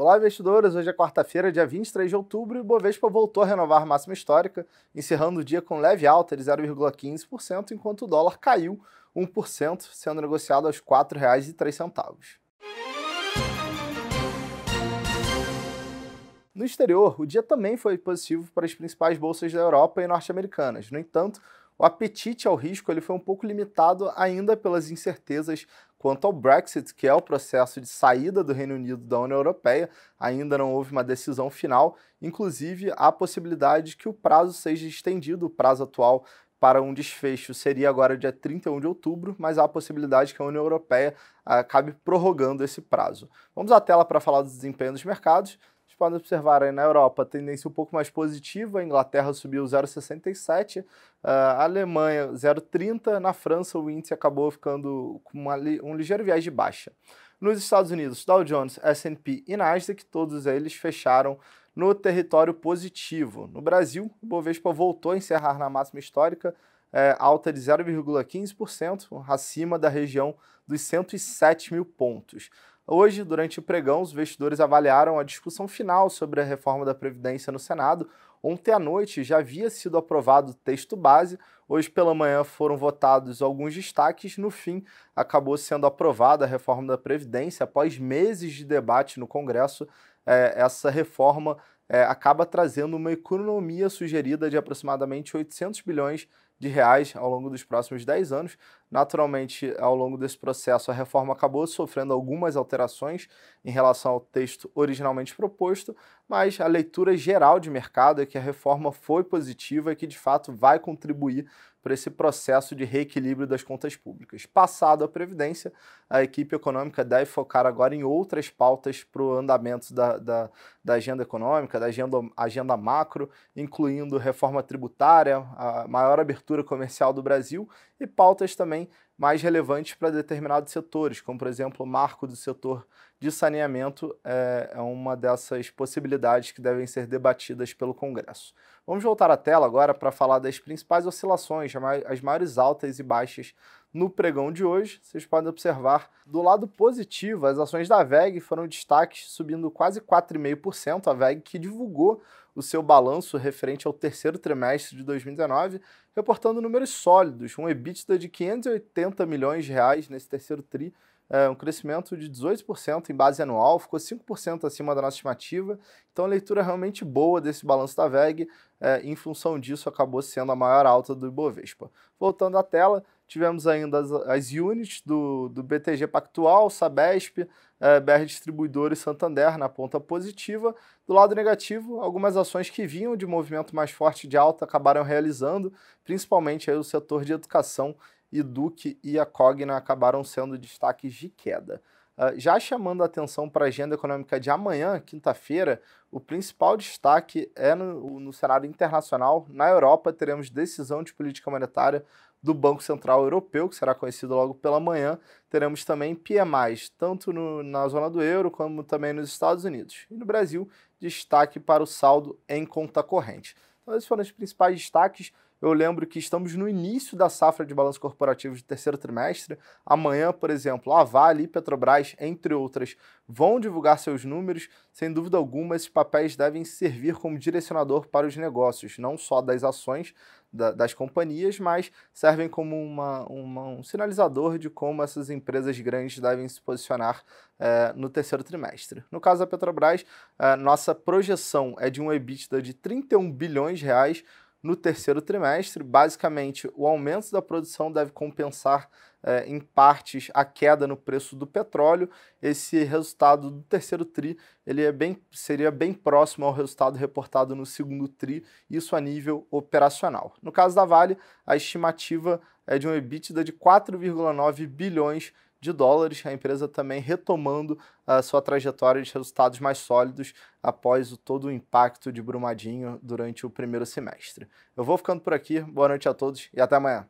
Olá, investidores! Hoje é quarta-feira, dia 23 de outubro, e o Bovespa voltou a renovar a máxima histórica, encerrando o dia com leve alta de 0,15%, enquanto o dólar caiu 1%, sendo negociado aos R$ 4,03. No exterior, o dia também foi positivo para as principais bolsas da Europa e norte-americanas. No entanto, o apetite ao risco ele foi um pouco limitado ainda pelas incertezas Quanto ao Brexit, que é o processo de saída do Reino Unido da União Europeia, ainda não houve uma decisão final, inclusive há a possibilidade que o prazo seja estendido, o prazo atual para um desfecho seria agora dia 31 de outubro, mas há a possibilidade que a União Europeia ah, acabe prorrogando esse prazo. Vamos à tela para falar do desempenho dos mercados. Vocês podem observar aí na Europa tendência um pouco mais positiva, a Inglaterra subiu 0,67, ah, a Alemanha 0,30, na França o índice acabou ficando com uma, um ligeiro viés de baixa. Nos Estados Unidos, Dow Jones, S&P e Nasdaq, todos eles fecharam no território positivo. No Brasil, o Bovespa voltou a encerrar na máxima histórica, é, alta de 0,15%, acima da região dos 107 mil pontos. Hoje, durante o pregão, os investidores avaliaram a discussão final sobre a reforma da Previdência no Senado. Ontem à noite já havia sido aprovado o texto base, hoje pela manhã foram votados alguns destaques. No fim, acabou sendo aprovada a reforma da Previdência após meses de debate no Congresso é, essa reforma é, acaba trazendo uma economia sugerida de aproximadamente 800 bilhões de reais ao longo dos próximos 10 anos. Naturalmente, ao longo desse processo, a reforma acabou sofrendo algumas alterações em relação ao texto originalmente proposto, mas a leitura geral de mercado é que a reforma foi positiva e que de fato vai contribuir para esse processo de reequilíbrio das contas públicas. Passado a Previdência, a equipe econômica deve focar agora em outras pautas para o andamento da, da, da, agenda econômica, da agenda, agenda macro, incluindo reforma tributária, a maior abertura comercial do Brasil e pautas também mais relevantes para determinados setores, como por exemplo o marco do setor de saneamento é, é uma dessas possibilidades que devem ser debatidas pelo Congresso. Vamos voltar à tela agora para falar das principais oscilações, as maiores altas e baixas no pregão de hoje. Vocês podem observar do lado positivo, as ações da VEG foram destaques, subindo quase 4,5%. A VEG que divulgou o seu balanço referente ao terceiro trimestre de 2019, reportando números sólidos, um EBITDA de 580 milhões de reais nesse terceiro tri, é, um crescimento de 18% em base anual, ficou 5% acima da nossa estimativa. Então, a leitura realmente boa desse balanço da VEG, é, em função disso, acabou sendo a maior alta do Ibovespa. Voltando à tela, tivemos ainda as, as units do, do BTG Pactual, Sabesp, é, BR Distribuidor e Santander na ponta positiva. Do lado negativo, algumas ações que vinham de movimento mais forte de alta acabaram realizando, principalmente aí, o setor de educação e Duke e a Cogna acabaram sendo destaques de queda. Ah, já chamando a atenção para a agenda econômica de amanhã, quinta-feira, o principal destaque é no, no cenário internacional. Na Europa, teremos decisão de política monetária do Banco Central Europeu, que será conhecido logo pela manhã. Teremos também PMIs, tanto no, na zona do euro como também nos Estados Unidos. E no Brasil, destaque para o saldo em conta corrente. Então, esses foram os principais destaques. Eu lembro que estamos no início da safra de balanço corporativo de terceiro trimestre. Amanhã, por exemplo, a Vale e Petrobras, entre outras, vão divulgar seus números. Sem dúvida alguma, esses papéis devem servir como direcionador para os negócios, não só das ações da, das companhias, mas servem como uma, uma, um sinalizador de como essas empresas grandes devem se posicionar é, no terceiro trimestre. No caso da Petrobras, é, nossa projeção é de um EBITDA de 31 bilhões de reais no terceiro trimestre. Basicamente, o aumento da produção deve compensar é, em partes a queda no preço do petróleo. Esse resultado do terceiro tri ele é bem, seria bem próximo ao resultado reportado no segundo tri, isso a nível operacional. No caso da Vale, a estimativa é de um EBITDA de 4,9 bilhões de dólares, a empresa também retomando a sua trajetória de resultados mais sólidos após o, todo o impacto de Brumadinho durante o primeiro semestre. Eu vou ficando por aqui, boa noite a todos e até amanhã.